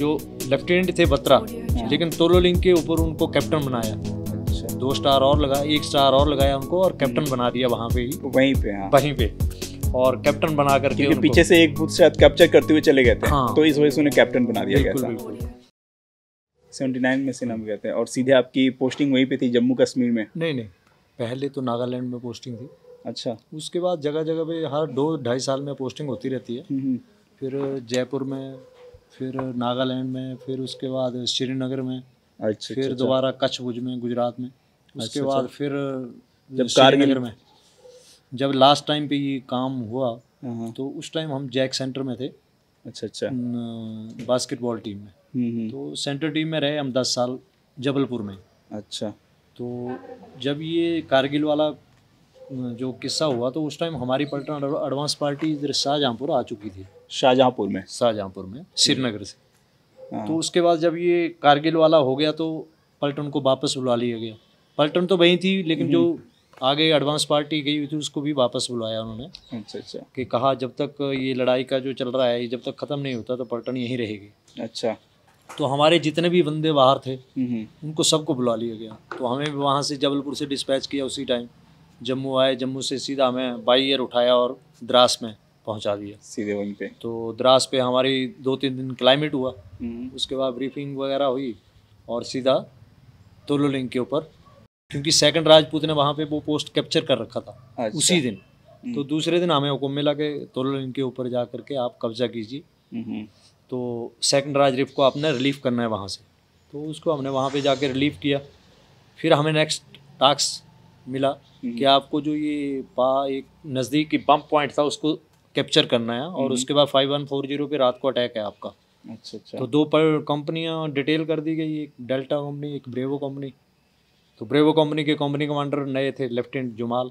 जो लेफ्टिनेंट थे बत्रा हाँ। लेकिन तोलोलिंग के ऊपर उनको कैप्टन बनाया अच्छा। दो स्टार और लगाया एक स्टार और लगाया उनको और कैप्टन हम्म। बना दिया वहाँ पे ही वहीं पे हाँ। वहीं पे और कैप्टन बना कर क्योंकि पीछे से एक बूथ शायद कैप्चर करते हुए चले गए थे हाँ। तो इस वजह से उन्हें कैप्टन बना दिया गया सेवेंटी नाइन में से नाम गए थे और सीधे आपकी पोस्टिंग वहीं पे थी जम्मू कश्मीर में नहीं नहीं पहले तो नागालैंड में पोस्टिंग थी अच्छा उसके बाद जगह जगह पे हर दो ढाई साल में पोस्टिंग होती रहती है हम्म, हम्म। फिर जयपुर में फिर नागालैंड में फिर उसके बाद श्रीनगर में अच्छा, अच्छा फिर अच्छा। दोबारा कच्छ भुज में गुजरात में अच्छा, उसके बाद फिर जब श्रीनगर में जब लास्ट टाइम पे ये काम हुआ हाँ, हाँ। तो उस टाइम हम जैक सेंटर में थे अच्छा अच्छा बास्केटबॉल टीम में हम्म, हम्म। तो सेंटर टीम में रहे हम दस साल जबलपुर में अच्छा तो जब ये कारगिल वाला जो किस्सा हुआ तो उस टाइम हमारी पलटन एडवांस पार्टी शाहजहांपुर आ चुकी थी शाहजहाँपुर में शाहजहाँपुर में श्रीनगर से हाँ। तो उसके बाद जब ये कारगिल वाला हो गया तो पलटन को वापस बुला लिया गया पलटन तो वहीं थी लेकिन जो हम्म। आगे एडवांस पार्टी गई हुई थी उसको भी वापस बुलाया उन्होंने अच्छा अच्छा कि कहा जब तक ये लड़ाई का जो चल रहा है ये जब तक ख़त्म नहीं होता तो पलटन यहीं रहेगी अच्छा तो हमारे जितने भी बंदे बाहर थे हम्म। उनको सबको बुला लिया गया तो हमें भी वहाँ से जबलपुर से डिस्पैच किया उसी टाइम जम्मू आए जम्मू से सीधा हमें बाई एयर उठाया और द्रास में पहुंचा दिया सीधे वहीं पे तो द्रास पे हमारी दो तीन दिन क्लाइमेट हुआ हम्म। उसके बाद ब्रीफिंग वगैरह हुई और सीधा तोलो लिंग के ऊपर क्योंकि सेकंड राजपूत ने वहाँ पे वो पोस्ट कैप्चर कर रखा था अच्छा। उसी दिन हम्म। तो दूसरे दिन हमें हुक्म मिला कि तोलो लिंग के ऊपर जा करके आप कब्जा कीजिए हम्म। तो सेकंड राज रिफ को आपने रिलीफ करना है वहाँ से तो उसको हमने वहाँ पे जाके रिलीफ किया फिर हमें नेक्स्ट टास्क मिला कि आपको जो ये पा एक नज़दीक की पॉइंट था उसको कैप्चर करना है और हम्म। उसके बाद फाइव वन फोर जीरो पे रात को अटैक है आपका अच्छा अच्छा तो दो पर कंपनियां डिटेल कर दी गई एक डेल्टा कंपनी एक ब्रेवो कंपनी तो ब्रेवो कंपनी के कंपनी कमांडर नए थे लेफ्टिनेंट जुमाल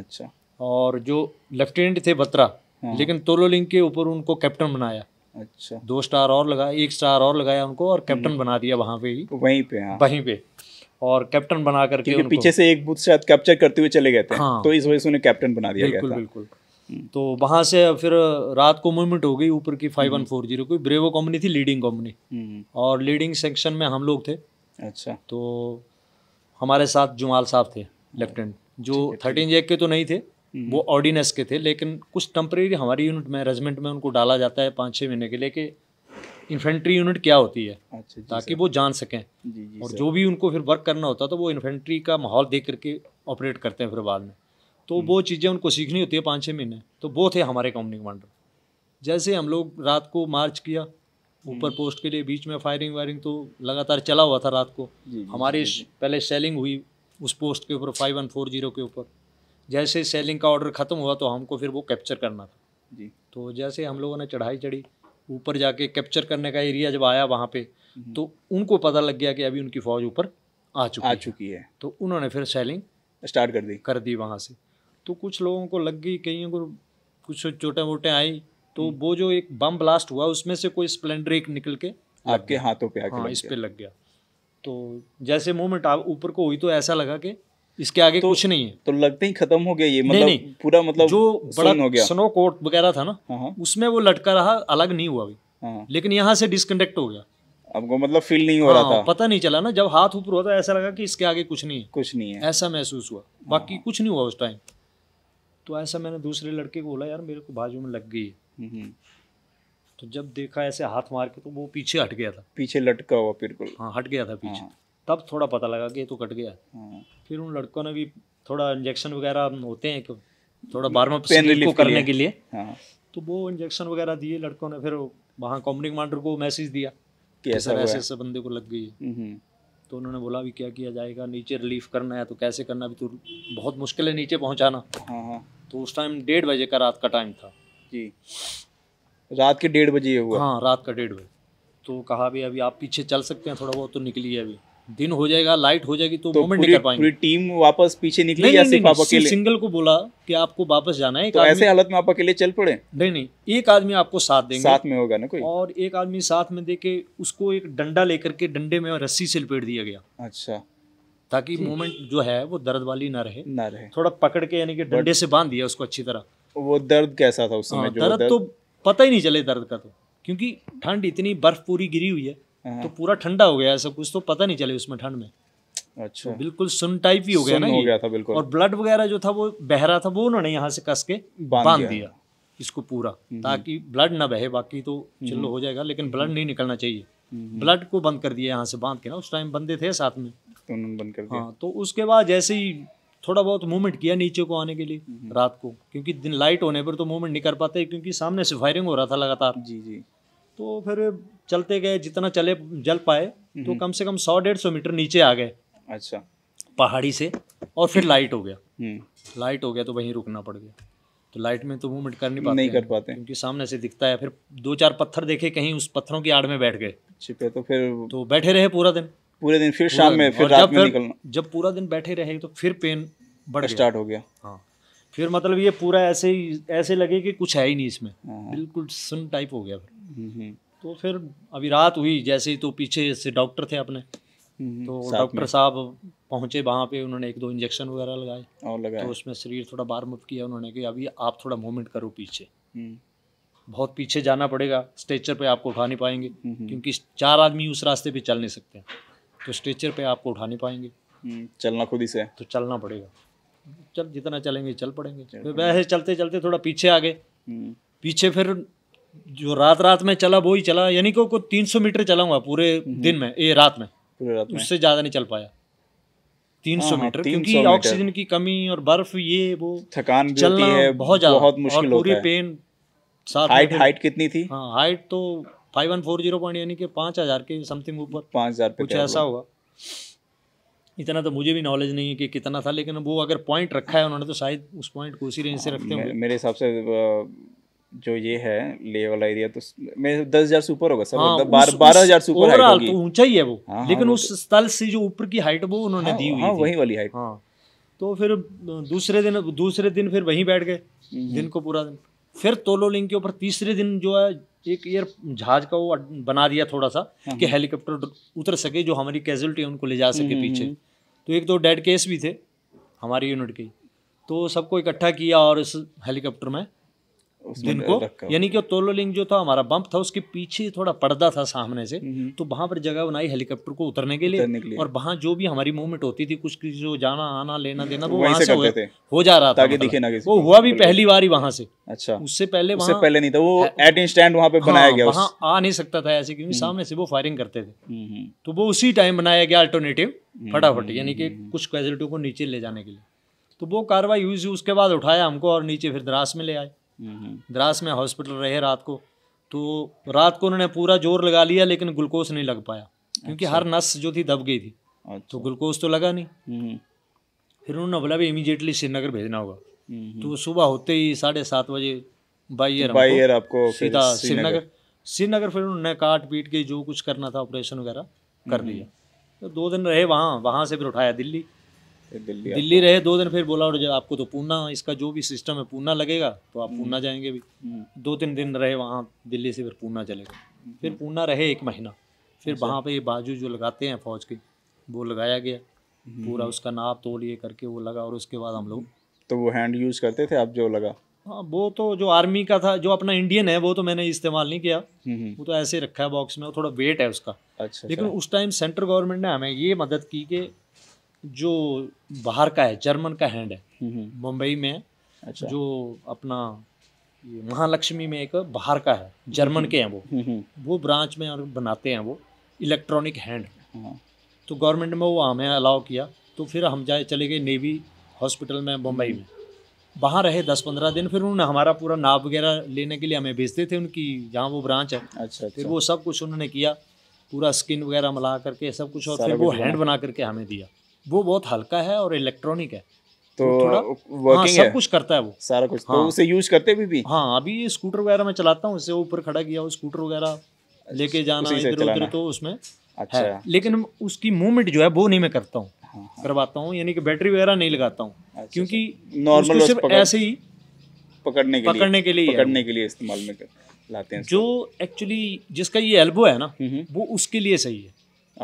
अच्छा और जो लेफ्टिनेंट थे बत्रा हाँ। लेकिन तोलोलिंग के ऊपर उनको कैप्टन बनाया अच्छा दो स्टार और लगा एक स्टार और लगाया उनको और कैप्टन हम्म। बना दिया वहाँ पे ही वहीं पे हाँ। वहीं पे और कैप्टन बना करके पीछे से एक बूथ से कैप्चर करते हुए चले गए थे हाँ। तो इस वजह से उन्हें कैप्टन बना दिया बिल्कुल बिल्कुल तो वहाँ से फिर रात को मूवमेंट हो गई ऊपर की फाइव वन फोर जीरो की ब्रेवो कंपनी थी लीडिंग कंपनी हम्म। और लीडिंग सेक्शन में हम लोग थे अच्छा तो हमारे साथ जुमाल साहब थे लेफ्टिनेंट जो थर्टीन जेक के तो नहीं थे हम्म। वो ऑर्डिनेंस के थे लेकिन कुछ टम्प्रेरी हमारी यूनिट में रेजिमेंट में उनको डाला जाता है पाँच छः महीने के लिए कि इन्फेंट्री यूनिट क्या होती है अच्छा ताकि वो जान सकें जी जी और जो भी उनको फिर वर्क करना होता तो वो इन्फेंट्री का माहौल देख करके ऑपरेट करते हैं फिर बाद में तो वो चीज़ें उनको सीखनी होती है पाँच छः महीने तो वो थे हमारे कंपनी कमांडर जैसे हम लोग रात को मार्च किया ऊपर पोस्ट हम्म। के लिए बीच में फायरिंग वायरिंग तो लगातार चला हुआ था रात को हमारी पहले सेलिंग हुई उस पोस्ट के ऊपर फाइव वन फोर जीरो के ऊपर जैसे सेलिंग का ऑर्डर ख़त्म हुआ तो हमको फिर वो कैप्चर करना था जी तो जैसे हम लोगों ने चढ़ाई चढ़ी ऊपर जाके कैप्चर करने का एरिया जब आया वहाँ पे हम्म। तो उनको पता लग गया कि अभी उनकी फ़ौज ऊपर आ चुकी आ चुकी है तो उन्होंने फिर सेलिंग स्टार्ट कर दी कर दी वहाँ से तो कुछ लोगों को लग गई कईयों को कुछ चोटें वोटें आई तो हम्म। वो जो एक बम ब्लास्ट हुआ उसमें से कोई स्प्लेंडर एक निकल के आपके हाथों पे आके हाँ, इस पर लग गया तो जैसे मूवमेंट ऊपर को हुई तो ऐसा लगा कि इसके आगे तो, कुछ नहीं है तो लगते ही खत्म हो गया ये मतलब नहीं, नहीं, पूरा मतलब जो बड़ा हो गया स्नो कोट वगैरह था ना हाँ, हाँ। उसमें वो लटका रहा अलग नहीं हुआ भी हाँ, लेकिन यहाँ से डिसकनेक्ट हो गया आपको मतलब फील नहीं हो रहा था पता नहीं चला ना जब हाथ ऊपर हुआ तो ऐसा लगा कि इसके आगे कुछ नहीं है कुछ नहीं है ऐसा महसूस हुआ बाकी कुछ नहीं हुआ उस टाइम तो ऐसा मैंने दूसरे लड़के को बोला यार मेरे को बाजू में लग गई है हम्म, हम्म। तो जब देखा ऐसे हाथ मार के तो वो पीछे हट गया था पीछे लटका हुआ बिल्कुल हाँ हट गया था पीछे हाँ। तब थोड़ा पता लगा कि ये तो कट गया हाँ। फिर उन लड़कों ने भी थोड़ा इंजेक्शन वगैरह होते हैं कि थोड़ा हाँ। बार में को करने के लिए तो वो इंजेक्शन वगैरह दिए लड़कों ने फिर वहाँ कंपनी कमांडर को मैसेज दिया कि ऐसा ऐसे ऐसे बंदे को लग गई हम्म, तो उन्होंने बोला भी क्या किया जाएगा नीचे रिलीफ करना है तो कैसे करना अभी तो बहुत मुश्किल है नीचे पहुँचाना हाँ, हाँ। तो उस टाइम डेढ़ बजे का रात का टाइम था जी रात के डेढ़ बजे हुआ हाँ रात का डेढ़ बजे तो कहा भी अभी आप पीछे चल सकते हैं थोड़ा बहुत तो है अभी दिन हो जाएगा लाइट हो जाएगी तो, तो मूवमेंट नहीं कर पाएंगे पूरी टीम वापस पीछे निकले नहीं, या नहीं, सिर्फ नहीं, सिंगल को बोला कि आपको वापस जाना है तो ऐसे हालत में आप अकेले चल पड़े नहीं नहीं एक आदमी आपको साथ देंगे साथ में होगा ना कोई और एक आदमी साथ में देके उसको एक डंडा लेकर के डंडे में रस्सी से लपेट दिया गया अच्छा ताकि मूवमेंट जो है वो दर्द वाली ना रहे ना रहे थोड़ा पकड़ के यानी कि डंडे से बांध दिया उसको अच्छी तरह वो दर्द कैसा था उस समय हाँ, दर्द तो पता ही नहीं चले दर्द का तो क्योंकि ठंड इतनी बर्फ पूरी गिरी हुई है हाँ। तो पूरा ठंडा हो गया है सब कुछ तो पता नहीं चले उसमें ठंड में अच्छा तो बिल्कुल सुन टाइप ही हो गया ना हो गया था बिल्कुल और ब्लड वगैरह जो था वो बह रहा था वो उन्होंने यहाँ से कस के बांध दिया इसको पूरा हम्म। ताकि ब्लड ना बहे बाकी तो चिल्लो हम्म। हो जाएगा लेकिन ब्लड हम्म। नहीं निकलना चाहिए ब्लड को बंद कर दिया यहाँ से बांध के ना उस टाइम बंदे थे साथ में तो बंद कर दिया हाँ, तो उसके बाद जैसे ही थोड़ा बहुत मूवमेंट किया नीचे को आने के लिए रात को क्योंकि दिन लाइट होने पर तो मूवमेंट नहीं कर पाते क्योंकि सामने से फायरिंग हो रहा था लगातार जी जी तो फिर चलते गए जितना चले जल पाए तो हम्म। कम से कम सौ डेढ़ सौ मीटर नीचे आ गए अच्छा पहाड़ी से और फिर लाइट हो गया लाइट हम्म। हो गया तो वहीं रुकना पड़ गया तो लाइट में तो मूवमेंट कर नहीं पाते नहीं कर पाते क्योंकि सामने से दिखता है फिर दो चार पत्थर देखे कहीं उस पत्थरों की आड़ में बैठ गए छिपे तो फिर तो बैठे रहे पूरा दिन पूरे दिन फिर शाम में फिर रात में निकलना जब पूरा दिन बैठे रहे तो फिर पेन बढ़ स्टार्ट हो गया हाँ फिर मतलब ये पूरा ऐसे ही ऐसे लगे कि कुछ है ही नहीं इसमें हाँ। बिल्कुल सुन टाइप हो गया फिर तो फिर अभी रात हुई जैसे ही तो पीछे से डॉक्टर थे अपने तो डॉक्टर साहब पहुंचे वहाँ पे उन्होंने एक दो इंजेक्शन वगैरह लगाए और लगाए तो उसमें शरीर थोड़ा बार अप किया उन्होंने कि अभी आप थोड़ा मूवमेंट करो पीछे हम्म। बहुत पीछे जाना पड़ेगा स्ट्रेचर पे आपको उठा नहीं पाएंगे क्योंकि चार आदमी उस रास्ते पे चल नहीं सकते तो स्ट्रेचर पे आपको उठा नहीं पाएंगे हम्म। चलना खुद ही से तो चलना पड़ेगा चल जितना चलेंगे चल पड़ेंगे वैसे चलते चलते थोड़ा पीछे आ गए हम्म। पीछे फिर जो रात रात में चला वो ही चला यानी को कोई तीन सौ मीटर चला हुआ पूरे हम्म। दिन में ये रात में पूरे रात उससे ज़्यादा नहीं चल पाया तीन सौ हाँ, हाँ, मीटर क्योंकि ऑक्सीजन की कमी और बर्फ ये वो थकान चलना है बहुत ज्यादा बहुत मुश्किल होता पूरी पेन हाइट हाइट कितनी थी हाँ हाइट तो five one four zero point यानी कि पाँच हज़ार के समथिंग ऊपर पाँच हज़ार कुछ ऐसा होगा इतना तो मुझे भी नॉलेज नहीं है कि कितना था लेकिन वो अगर पॉइंट रखा है उन्होंने तो शायद उस पॉइंट को उसी रेंज से हाँ, रखते होंगे मेरे हिसाब से जो ये है ले वाला एरिया तो मैं दस हजार से ऊपर होगा सर हाँ, मतलब बार, बारह हजार से ऊपर तो ऊंचा ही है वो हाँ, हाँ लेकिन हाँ, उस तो- स्थल से जो ऊपर की हाइट वो उन्होंने हाँ, दी हुई हाँ, थी। वही वाली हाइट हाँ तो फिर दूसरे दिन दूसरे दिन फिर वहीं बैठ गए हम्म, हम्म। दिन को पूरा दिन फिर तोलोलिंग के ऊपर तीसरे दिन जो है एक एयर जहाज का वो बना दिया थोड़ा सा हाँ, कि हाँ। हेलीकॉप्टर उतर सके जो हमारी कैजुअलिटी उनको ले जा हम्म, सके पीछे तो एक दो डेड केस भी थे हमारी यूनिट के तो सबको इकट्ठा किया और इस हेलीकॉप्टर में दिन को यानी कि तोलो लिंग जो था हमारा बम्प था उसके पीछे थोड़ा पर्दा था सामने से हम्म। तो वहां पर जगह बनाई हेलीकॉप्टर को उतरने के लिए, लिए। और वहां जो भी हमारी मूवमेंट होती थी कुछ जो जाना आना लेना देना वो वहां से हो, हो जा रहा था मतलब। दिखे ना वो हुआ भी पहली बार ही वहां से अच्छा उससे पहले उससे पहले नहीं था वो एट स्टैंड वहां पे बनाया हाँ, गया वहां आ नहीं सकता था ऐसे क्योंकि हम्म। सामने से वो फायरिंग करते थे हम्म, तो वो उसी टाइम बनाया गया अल्टरनेटिव फटाफट यानी कि कुछ कैजुअलिटी को नीचे ले जाने के लिए तो वो कार्रवाई हुई उसके बाद उठाया हमको और नीचे फिर द्रास में ले आए द्रास में हॉस्पिटल रहे रात को तो रात को उन्होंने पूरा जोर लगा लिया लेकिन ग्लूकोज नहीं लग पाया क्योंकि अच्छा। हर नस जो थी दब गई थी तो अच्छा। ग्लूकोज तो लगा नहीं हम्म। फिर उन्होंने बोला भी इमीजिएटली श्रीनगर भेजना होगा हम्म। तो सुबह होते ही साढ़े सात बजे बाई एयर तो बाई एयर आपको सीधा श्रीनगर श्रीनगर फिर उन्होंने काट पीट के जो कुछ करना था ऑपरेशन वगैरह कर हम्म। दिया तो दो दिन रहे वहाँ वहाँ से फिर उठाया दिल्ली दिल्ली दिल्ली रहे दो दिन फिर बोला और आपको तो पूना इसका जो भी सिस्टम है पूना लगेगा तो आप पूना हम्म। जाएंगे भी हम्म। दो तीन दिन रहे वहाँ दिल्ली से फिर पूना चले गए हम्म। फिर पूना रहे एक महीना फिर अच्छा। वहाँ पे ये बाजू जो लगाते हैं फौज के वो लगाया गया पूरा उसका नाप तोड़ ये करके वो लगा और उसके बाद हम लोग तो वो हैंड यूज़ करते थे आप जो लगा हाँ वो तो जो आर्मी का था जो अपना इंडियन है वो तो मैंने इस्तेमाल नहीं किया वो तो ऐसे रखा है बॉक्स में थोड़ा वेट है उसका अच्छा लेकिन अच्छा। उस टाइम सेंट्रल गवर्नमेंट ने हमें ये मदद की कि जो बाहर का है जर्मन का हैंड है हम्म, हम्म। मुंबई में अच्छा। जो अपना महालक्ष्मी में एक बाहर का है जर्मन के हैं वो हम्म, वो ब्रांच में और बनाते हैं वो इलेक्ट्रॉनिक हैंड हाँ। तो गवर्नमेंट में वो हमें अलाउ किया तो फिर हम जाए चले गए नेवी हॉस्पिटल में मुंबई में वहाँ रहे दस पंद्रह दिन फिर उन्होंने हमारा पूरा नाप वगैरह लेने के लिए हमें भेजते थे उनकी जहाँ वो ब्रांच है अच्छा फिर अच्छा। वो सब कुछ उन्होंने किया पूरा स्किन वगैरह मिला करके सब कुछ और फिर वो हैंड बना करके हमें दिया वो बहुत हल्का है और इलेक्ट्रॉनिक है तो थोड़ा हाँ, सब कुछ करता है वो सारा कुछ तो हाँ, तो उसे यूज करते भी भी हाँ अभी स्कूटर वगैरह मैं चलाता हूँ उसे ऊपर खड़ा किया स्कूटर वगैरह अच्छा, लेके जाना इधर उधर तो उसमें अच्छा है लेकिन उसकी मूवमेंट जो है वो नहीं मैं करता हूँ हाँ, हाँ। करवाता हूँ यानी कि बैटरी वगैरह नहीं लगाता हूँ अच्छा, अच्छा। क्योंकि नॉर्मल सिर्फ ऐसे ही पकड़ने के पकड़ने के लिए पकड़ने के लिए इस्तेमाल में लाते हैं जो एक्चुअली जिसका ये एल्बो है ना हम्म, हम्म। वो उसके लिए सही है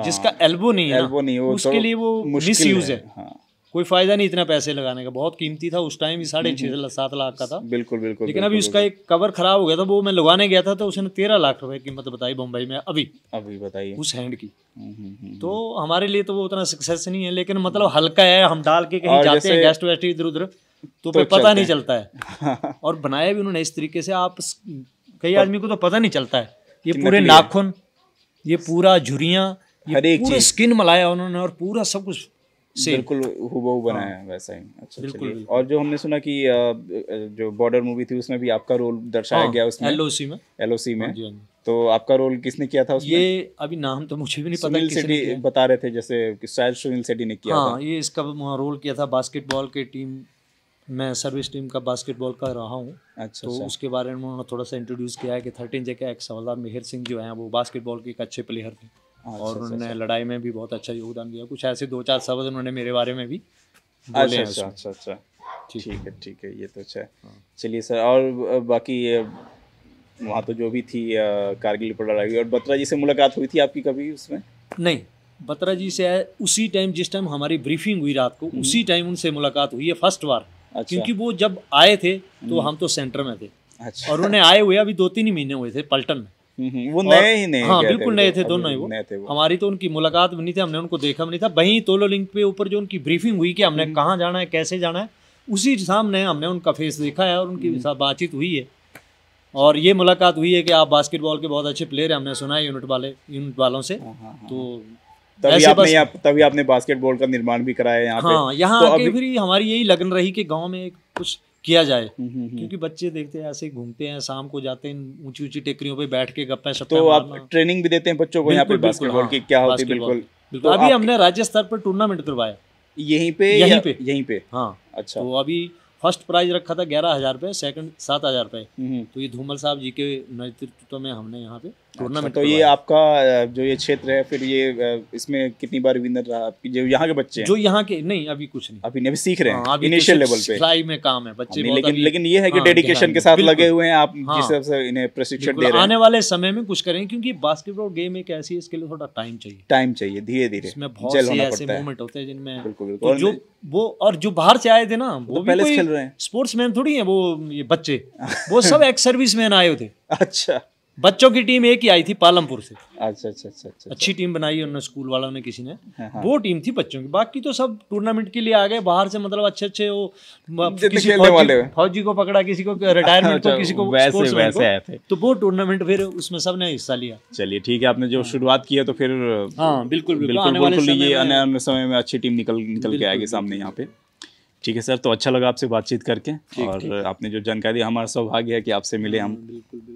जिसका एल्बो हाँ। नहीं है एल्बो नहीं उसके लिए वो मिस यूज है हाँ। कोई फायदा नहीं इतना पैसे लगाने का बहुत कीमती था उस टाइम भी साढ़े छह हम्म, हम्म। सात लाख का था बिल्कुल बिल्कुल लेकिन अभी उसका एक कवर खराब हो गया था वो मैं लगाने गया था तो उसने तेरह लाख रुपए कीमत बताई बम्बई में अभी अभी बताइए उस हैंड की हम्म, तो हमारे लिए तो वो उतना सक्सेस नहीं है लेकिन मतलब हल्का है हम डाल के कहीं जाते हैं गेस्ट वेस्ट इधर उधर तो, तो पता नहीं चलता है और बनाया भी उन्होंने इस तरीके से आप कई आदमी को तो पता नहीं चलता है ये पूरे नाखून ये पूरा झुरिया हर एक चीज स्किन मलाया उन्होंने और पूरा सब कुछ बिल्कुल हुबहू बनाया हाँ। वैसा ही अच्छा बिल्कुल और जो हमने सुना कि जो बॉर्डर मूवी थी उसमें भी आपका रोल दर्शाया हाँ। गया उसमें एलओसी में एलओसी में हाँ हाँ तो आपका रोल किसने किया था उसमें ये अभी नाम तो मुझे भी नहीं पता सुनील सेट्टी बता रहे थे जैसे शायद सुनील सेट्टी ने किया हाँ, ये इसका रोल किया था बास्केटबॉल के टीम मैं सर्विस टीम का बास्केटबॉल का रहा हूँ अच्छा तो अच्छा। उसके बारे में उन्होंने थोड़ा सा इंट्रोड्यूस किया है कि थर्टीन जे के एक्स हवलदार मेहर सिंह जो हैं वो बास्केटबॉल के एक अच्छे प्लेयर थे अच्छा, और अच्छा, उन्होंने अच्छा। लड़ाई में भी बहुत अच्छा योगदान दिया कुछ ऐसे दो चार शब्द उन्होंने मेरे बारे में भी बोले अच्छा अच्छा अच्छा ठीक है ठीक है ये तो अच्छा है हाँ। चलिए सर और बाकी वहाँ तो जो भी थी कारगिल पर लड़ाई और बत्रा जी से मुलाकात हुई थी आपकी कभी उसमें नहीं बत्रा जी से उसी टाइम जिस टाइम हमारी ब्रीफिंग हुई रात को उसी हम्म। टाइम उनसे मुलाकात हुई है फर्स्ट बार अच्छा। क्योंकि वो जब आए थे तो हम्म। हम तो सेंटर में थे अच्छा। और उन्हें आए हुए अभी दो तीन ही महीने हुए थे पलटन में हम्म, हम्म, वो नए ही नए हाँ बिल्कुल नए थे दोनों ही वो नए थे वो हमारी तो उनकी मुलाकात भी नहीं थी हमने उनको देखा भी नहीं था वहीं तोलो लिंक पे ऊपर जो उनकी ब्रीफिंग हुई कि हमने हम्म। कहाँ जाना है कैसे जाना है उसी सामने हमने उनका फेस देखा है और उनकी साथ बातचीत हुई है और ये मुलाकात हुई है कि आप बास्केटबॉल के बहुत अच्छे प्लेयर हैं हमने सुना है यूनिट वाले यूनिट वालों से हाँ, हाँ, हाँ। तो तभी आपने आप, तभी आपने बास्केटबॉल का निर्माण भी कराया यहाँ हाँ यहाँ तो के फिर हमारी यही लगन रही कि गांव में कुछ किया जाए हम्म, हम्म, हम्म। क्योंकि बच्चे देखते हैं ऐसे घूमते हैं शाम को जाते हैं ऊंची ऊंची टेकरियों पे बैठ के गप्पे तो आप ट्रेनिंग भी देते हैं बच्चों को यहाँ पे बास्केटबॉल की हाँ, क्या होती है बिल्कुल बिल्कुल तो अभी हमने राज्य स्तर पर टूर्नामेंट करवाया यहीं पे यहीं पे यहीं पे हाँ अच्छा तो अभी फर्स्ट प्राइज रखा था ग्यारह हजार रुपये सेकंड सात हजार रुपये तो ये धूमल साहब जी के नेतृत्व में हमने यहाँ पे टूर्नामेंट अच्छा, तो ये आपका जो ये क्षेत्र है फिर ये इसमें कितनी बार विनर रहा जो यहाँ के बच्चे जो यहाँ के नहीं अभी कुछ नहीं अभी नहीं सीख रहे हैं इनिशियल हाँ, लेवल पे फ्लाई में काम है बच्चे हाँ, लेकिन लेकिन ये है कि डेडिकेशन हाँ, के साथ लगे हुए हैं आप जिस से इन्हें प्रशिक्षण दे रहे हैं आने वाले समय में कुछ करें क्योंकि बास्केटबॉल गेम एक ऐसी इसके लिए थोड़ा टाइम चाहिए टाइम चाहिए धीरे धीरे इसमें बहुत से ऐसे मूवमेंट होते हैं जिनमें तो जो वो और जो बाहर से आए थे ना वो तो पहले खेल रहे हैं स्पोर्ट्स थोड़ी है वो ये बच्चे वो सब एक्स सर्विस मैन आए थे अच्छा बच्चों की टीम एक ही आई थी पालमपुर से अच्छा अच्छा अच्छा अच्छा अच्छी टीम बनाई उन्होंने स्कूल वालों ने किसी ने हाँ।, हाँ। वो टीम थी बच्चों की बाकी तो सब टूर्नामेंट के लिए आ गए बाहर से मतलब अच्छे अच्छे वो किसी फौजी, फौजी को पकड़ा किसी को रिटायरमेंट को अच्छा, किसी को वैसे वैसे आए थे तो वो टूर्नामेंट फिर उसमें सब ने हिस्सा लिया चलिए ठीक है आपने जो हाँ। शुरुआत की है तो फिर हाँ बिल्कुल बिल्कुल बिल्कुल ये तो आने वाले समय में अच्छी टीम निकल निकल के आएगी सामने यहाँ पे ठीक है सर तो अच्छा लगा आपसे बातचीत करके और आपने जो जानकारी हमारा सौभाग्य है कि आपसे मिले हाँ, हम बिल्कुल